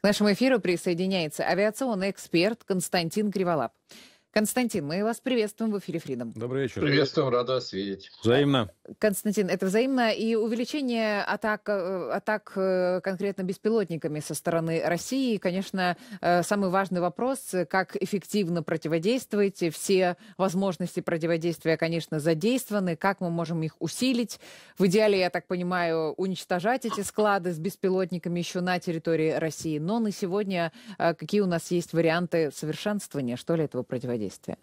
К нашему эфиру присоединяется авиационный эксперт Константин Криволап. Константин, мы вас приветствуем в эфире Фридом. Добрый вечер. Приветствуем, рада вас видеть. Взаимно. Константин, это взаимно. И увеличение атак, э, атак э, конкретно беспилотниками со стороны России. конечно, э, самый важный вопрос, как эффективно противодействуете. Все возможности противодействия, конечно, задействованы. Как мы можем их усилить? В идеале, я так понимаю, уничтожать эти склады с беспилотниками еще на территории России. Но на сегодня какие у нас есть варианты совершенствования, что ли, этого противодействия? действия?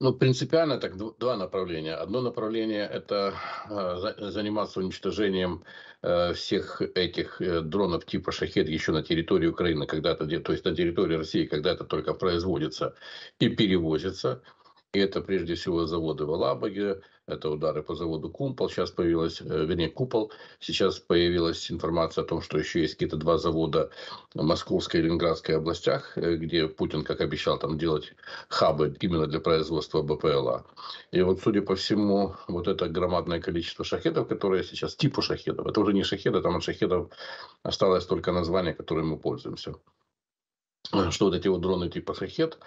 Ну, принципиально так два направления. Одно направление – это э, заниматься уничтожением э, всех этих э, дронов типа «Шахет» еще на территории Украины, когда-то, то есть на территории России, когда это только производится и перевозится. И это прежде всего заводы в Алабаге, это удары по заводу Кумпол, сейчас появилась, э, вернее, Купол, сейчас появилась информация о том, что еще есть какие-то два завода в Московской и Ленинградской областях, э, где Путин, как обещал, там делать хабы именно для производства БПЛА. И вот, судя по всему, вот это громадное количество шахедов, которые сейчас типа шахедов, это уже не шахеды, там от шахедов осталось только название, которым мы пользуемся. Что вот эти вот дроны типа шахед,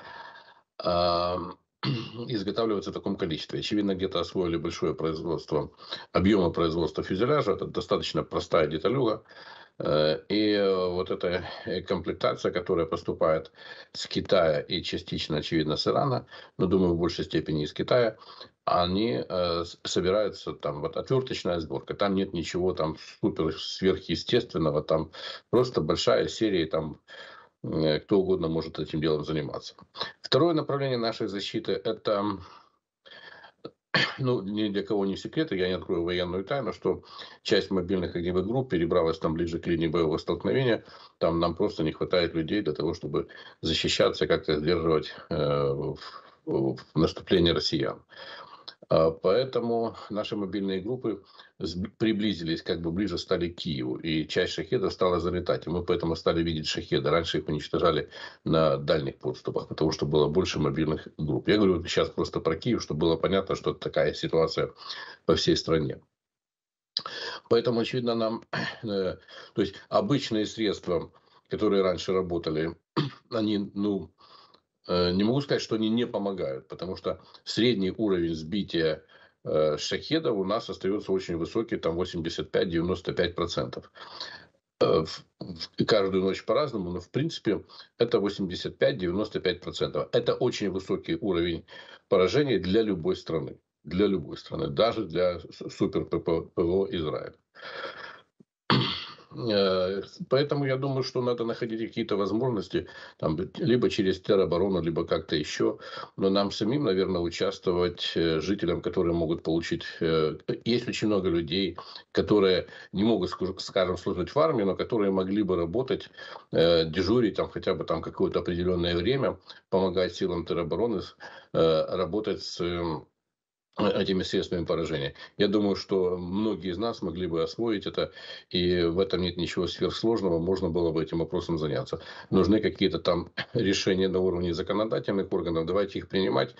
изготавливаться в таком количестве. Очевидно, где-то освоили большое производство, объема производства фюзеляжа. Это достаточно простая деталюга. Э, и э, вот эта э, комплектация, которая поступает с Китая и частично, очевидно, с Ирана, но, думаю, в большей степени из Китая, они собираются там, вот отверточная сборка, там нет ничего там супер сверхъестественного, там просто большая серия там Э, кто угодно может этим делом заниматься. Второе направление нашей защиты – это ну, ни для кого не секрет, я не открою военную тайну, что часть мобильных огневых групп перебралась там ближе к линии боевого столкновения. Там нам просто не хватает людей для того, чтобы защищаться, как-то сдерживать э, наступление россиян. А, поэтому наши мобильные группы приблизились, как бы ближе стали к Киеву, и часть шахеда стала залетать. И мы поэтому стали видеть шахеды. Раньше их уничтожали на дальних подступах, потому что было больше мобильных групп. Я говорю сейчас просто про Киев, чтобы было понятно, что такая ситуация по всей стране. Поэтому, очевидно, нам, э, то есть обычные средства, которые раньше работали, они, ну, Э, не могу сказать, что они не помогают, потому что средний уровень сбития э, шахеда у нас остается очень высокий, там 85-95%. Э, каждую ночь по-разному, но в принципе это 85-95%. Это очень высокий уровень поражения для любой страны. Для любой страны, даже для супер ППО Израиля. Э, поэтому я думаю, что надо находить какие-то возможности, там, либо через тероборону, либо как-то еще. Но нам самим, наверное, участвовать, э, жителям, которые могут получить... Э, есть очень много людей, которые не могут, скажем, служить в армии, но которые могли бы работать, дежурить там хотя бы там какое-то определенное время, помогать силам теробороны работать с эм, этими средствами поражения. Я думаю, что многие из нас могли бы освоить это, и в этом нет ничего сверхсложного, можно было бы этим вопросом заняться. Нужны какие-то там решения на уровне законодательных органов, давайте их принимать,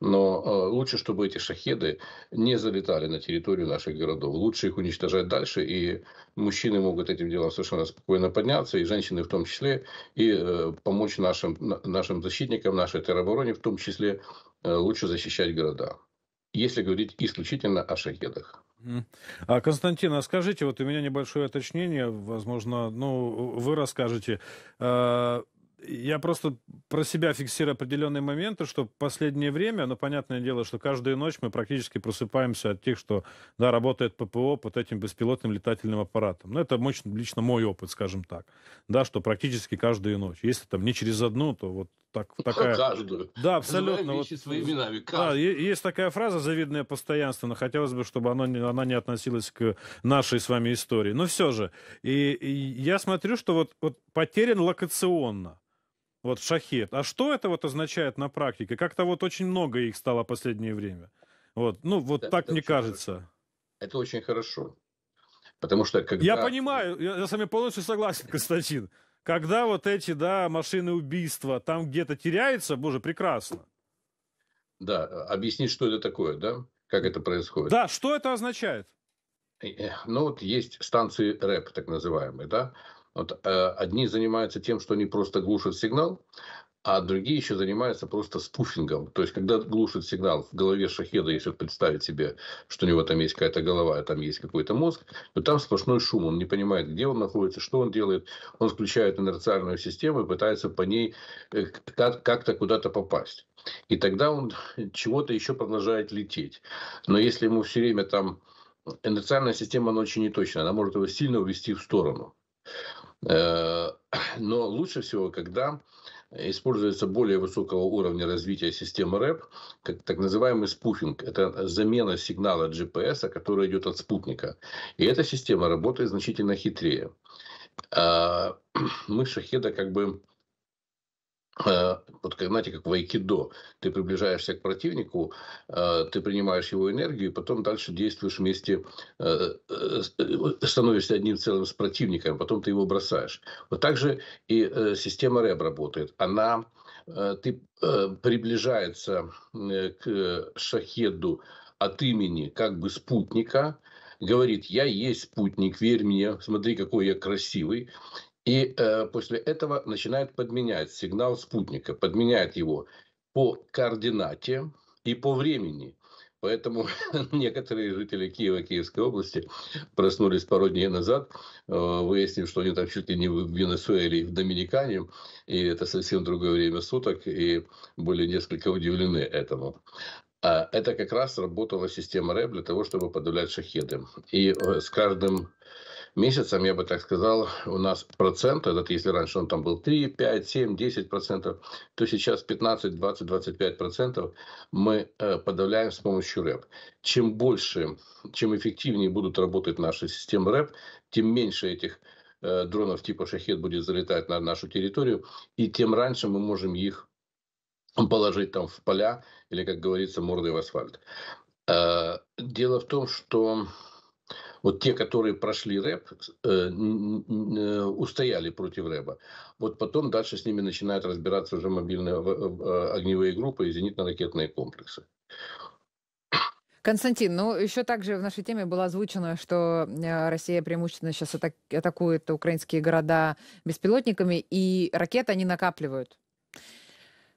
но э, лучше, чтобы эти шахеды не залетали на территорию наших городов, лучше их уничтожать дальше, и мужчины могут этим делом совершенно спокойно подняться, и женщины в том числе, и э, помочь нашим, нашим защитникам, нашей теробороне в том числе, э, лучше защищать города если говорить исключительно о шахедах. А, Константин, а скажите, вот у меня небольшое уточнение, возможно, ну, вы расскажете. А, я просто про себя фиксирую определенные моменты, что в последнее время, ну, понятное дело, что каждую ночь мы практически просыпаемся от тех, что, да, работает ППО под этим беспилотным летательным аппаратом. Ну, это мощно, лично мой опыт, скажем так, да, что практически каждую ночь. Если там не через одну, то вот так, такая... Каждую. Да, абсолютно. Вот, своими именами. Да, есть такая фраза «завидное постоянство», но хотелось бы, чтобы она, она не относилась к нашей с вами истории. Но ну, все же, и, и я смотрю, что вот, вот потерян локационно. Вот шахет. А что это вот означает на практике? Как-то вот очень много их стало в последнее время. Вот, ну вот да, так мне кажется. Хорошо. Это очень хорошо. Потому что когда... Я понимаю, я, я с вами полностью согласен, Константин когда вот эти, да, машины убийства там где-то теряются, боже, прекрасно. Да, объяснить, что это такое, да? Как это происходит? Да, что это означает? Э, э, ну вот есть станции РЭП, так называемые, да? Вот, э, одни занимаются тем, что они просто глушат сигнал, а другие еще занимаются просто спуфингом. То есть, когда глушит сигнал в голове шахеда, если представить себе, что у него там есть какая-то голова, а там есть какой-то мозг, то там сплошной шум. Он не понимает, где он находится, что он делает. Он включает инерциальную систему и пытается по ней э, как-то куда-то попасть. И тогда он чего-то еще продолжает лететь. Но если ему все время там... Инерциальная система, она очень неточная. Она может его сильно увести в сторону. Э, но лучше всего, когда используется более высокого уровня развития системы РЭП, как так называемый спуфинг. Это замена сигнала GPS, который идет от спутника. И эта система работает значительно хитрее. А, Мы Шахеда как бы Э, вот знаете, как в айкидо. Ты приближаешься к противнику, э, ты принимаешь его энергию, и потом дальше действуешь вместе, э, становишься одним целым с противником, а потом ты его бросаешь. Вот так же и система РЭБ работает. Она ты приближается к шахеду от имени как бы спутника, говорит, я есть спутник, верь мне, смотри, какой я красивый. И э, после этого начинает подменять сигнал спутника, подменяет его по координате и по времени. Поэтому некоторые жители Киева, Киевской области проснулись пару дней назад, э, выяснив, что они там чуть ли не в Венесуэле в Доминикане, и это совсем другое время суток, и были несколько удивлены этому. А это как раз работала система РЭБ для того, чтобы подавлять шахеды. И э, с каждым месяцам, я бы так сказал, у нас процент, этот, если раньше он там был 3, 5, 7, 10 процентов, то сейчас 15, 20, 25 процентов мы э, подавляем с помощью РЭП. Чем больше, чем эффективнее будут работать наши системы РЭП, тем меньше этих э, дронов типа «Шахет» будет залетать на нашу территорию, и тем раньше мы можем их положить там в поля или, как говорится, мордой в асфальт. Э, дело в том, что вот те, которые прошли рэп, э, э, устояли против рэба. Вот потом дальше с ними начинают разбираться уже мобильные э, огневые группы и зенитно-ракетные комплексы. Константин, ну еще также в нашей теме было озвучено, что э, Россия преимущественно сейчас атакует украинские города беспилотниками, и ракеты они накапливают.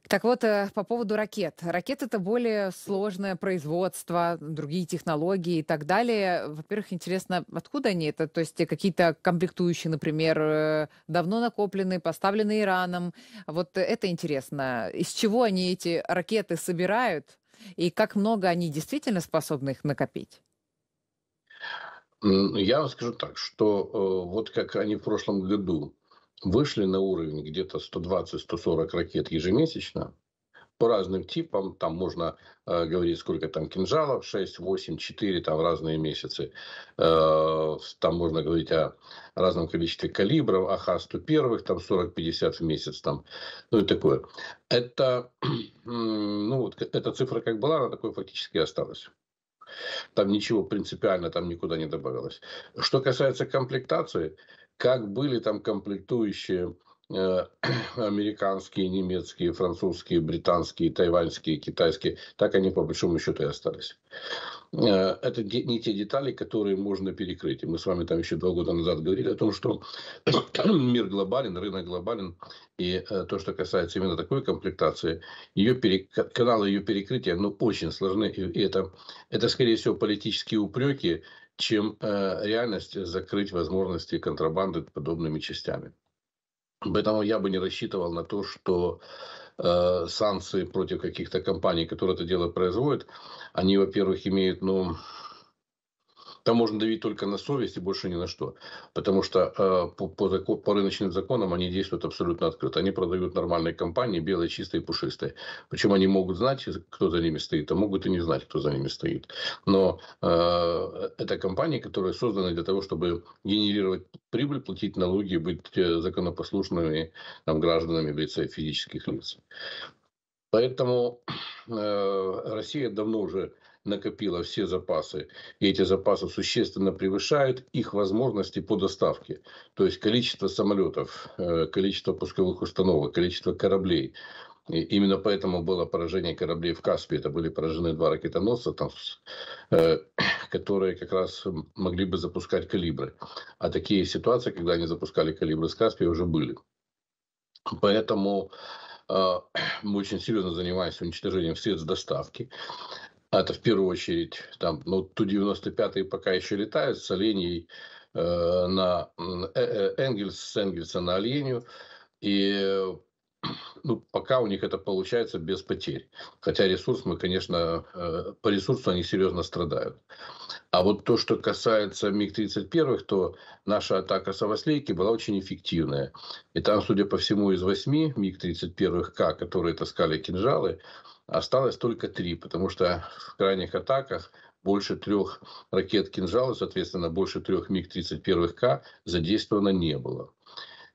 Так вот, э, по поводу ракет. Ракеты — это более сложное производство, другие технологии и так далее. Во-первых, интересно, откуда они это? То есть э, какие-то комплектующие, например, э, давно накопленные, поставленные Ираном. Вот это интересно. Из чего они эти ракеты собирают? И как много они действительно способны их накопить? Я вам скажу так, что вот как они в прошлом году вышли на уровень где-то 120-140 ракет ежемесячно по разным типам. Там можно э, говорить, сколько там кинжалов, 6, 8, 4, там разные месяцы. Э, там можно говорить о разном количестве калибров, АХ-101, там 40-50 в месяц, там, ну и такое. Это, ну, вот, эта цифра как была, она такой фактически осталась. Там ничего принципиально там никуда не добавилось. Что касается комплектации, как были там комплектующие э, американские, немецкие, французские, британские, тайваньские, китайские, так они по большому счету и остались. Э, это не те детали, которые можно перекрыть. И мы с вами там еще два года назад говорили о том, что мир глобален, рынок глобален, и э, то, что касается именно такой комплектации, ее перек... каналы ее перекрытия ну, очень сложны, и это, это, скорее всего, политические упреки, чем э, реальность закрыть возможности контрабанды подобными частями. Поэтому я бы не рассчитывал на то, что э, санкции против каких-то компаний, которые это дело производят, они, во-первых, имеют, ну, там можно давить только на совесть и больше ни на что. Потому что э, по, по, по рыночным законам они действуют абсолютно открыто. Они продают нормальные компании, белые, чистые, пушистые. Причем они могут знать, кто за ними стоит, а могут и не знать, кто за ними стоит. Но э, это компании, которые созданы для того, чтобы генерировать прибыль, платить налоги, быть э, законопослушными там, гражданами в лице физических лиц. Поэтому э, Россия давно уже накопила все запасы, и эти запасы существенно превышают их возможности по доставке. То есть количество самолетов, э, количество пусковых установок, количество кораблей. И именно поэтому было поражение кораблей в Каспии. Это были поражены два ракетоносца, там, э, которые как раз могли бы запускать калибры. А такие ситуации, когда они запускали калибры с Каспия, уже были. Поэтому э, мы очень серьезно занимаемся уничтожением средств доставки а это в первую очередь, там, ну, Ту-95 пока еще летают с оленей э, на э, э, Энгельс, с Энгельса на оленю, и ну, пока у них это получается без потерь. Хотя ресурс мы, конечно, э, по ресурсу они серьезно страдают. А вот то, что касается МиГ-31, то наша атака с Аваслейки была очень эффективная. И там, судя по всему, из восьми МиГ-31К, которые таскали кинжалы, осталось только три, потому что в крайних атаках больше трех ракет «Кинжал» соответственно, больше трех МиГ-31К задействовано не было.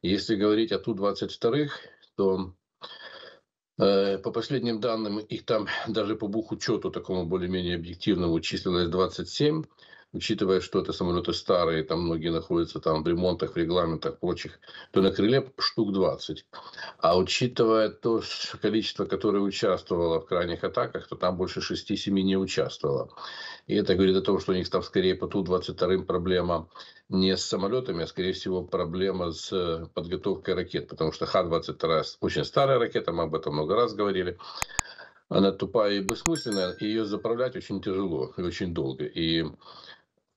Если говорить о Ту-22, то Э, по последним данным, их там даже по бухучету, такому более-менее объективному, числилось 27 учитывая, что это самолеты старые, там многие находятся там в ремонтах, в регламентах, прочих, то на крыле штук 20. А учитывая то количество, которое участвовало в крайних атаках, то там больше 6-7 не участвовало. И это говорит о том, что у них там скорее по Ту-22 проблема не с самолетами, а скорее всего проблема с э, подготовкой ракет, потому что Х-22 очень старая ракета, мы об этом много раз говорили она тупая и бессмысленная, и ее заправлять очень тяжело и очень долго. И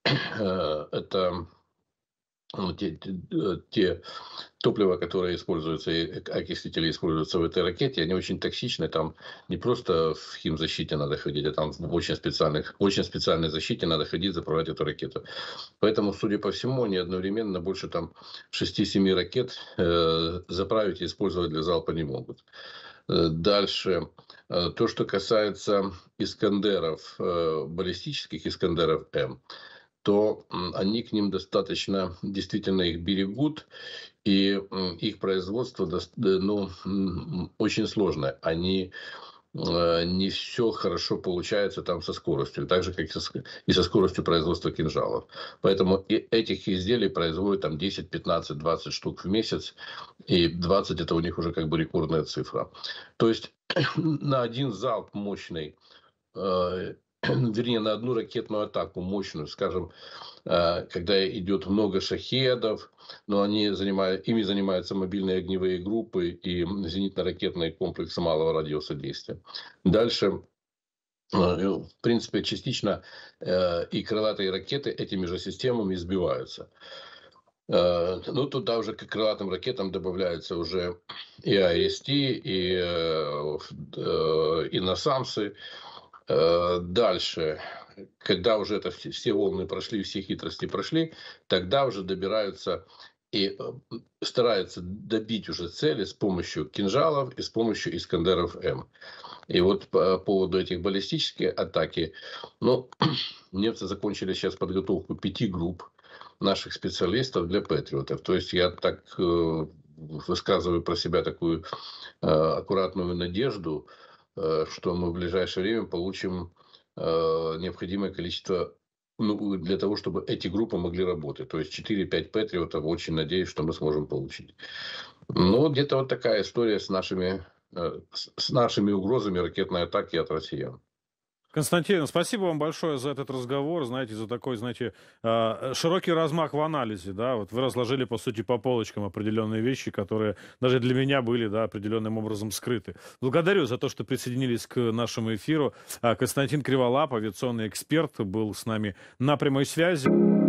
это ну, те, те э, топлива, которые используются, окислители используются в этой ракете, они очень токсичны. Там не просто в химзащите надо ходить, а там в очень, специальных, очень специальной защите надо ходить, заправлять эту ракету. Поэтому, судя по всему, они одновременно больше там 6-7 ракет э, заправить и использовать для залпа не могут. Э, дальше. Э, то, что касается Искандеров, баллистических Искандеров М, то они к ним достаточно действительно их берегут, и их производство ну, очень сложное. Они э, не все хорошо получается там со скоростью, так же, как и со скоростью производства кинжалов. Поэтому и этих изделий производят там 10, 15, 20 штук в месяц, и 20 это у них уже как бы рекордная цифра. То есть на один залп мощный э, вернее, на одну ракетную атаку мощную, скажем, э, когда идет много шахедов, но они занимают, ими занимаются мобильные огневые группы и зенитно-ракетные комплексы малого радиуса действия. Дальше э, в принципе, частично э, и крылатые ракеты этими же системами сбиваются. Ну, туда уже к крылатым ракетам добавляются уже и АСТ, и, и насамсы, Э, дальше, когда уже это все волны прошли, все хитрости прошли, тогда уже добираются и э, стараются добить уже цели с помощью кинжалов и с помощью Искандеров М. И вот по поводу этих баллистических атаки, ну, немцы закончили сейчас подготовку пяти групп наших специалистов для патриотов. То есть я так э, высказываю про себя такую э, аккуратную надежду, э, Э, что мы в ближайшее время получим э, необходимое количество ну, для того, чтобы эти группы могли работать. То есть 4-5 патриотов, очень надеюсь, что мы сможем получить. Но ну, где-то вот такая история с нашими, э, с нашими угрозами ракетной атаки от россиян. Константин, спасибо вам большое за этот разговор, знаете, за такой, знаете, а, широкий размах в анализе, да, вот вы разложили, по сути, по полочкам определенные вещи, которые даже для меня были, да, определенным образом скрыты. Благодарю за то, что присоединились к нашему эфиру. А, Константин Криволап, авиационный эксперт, был с нами на прямой связи.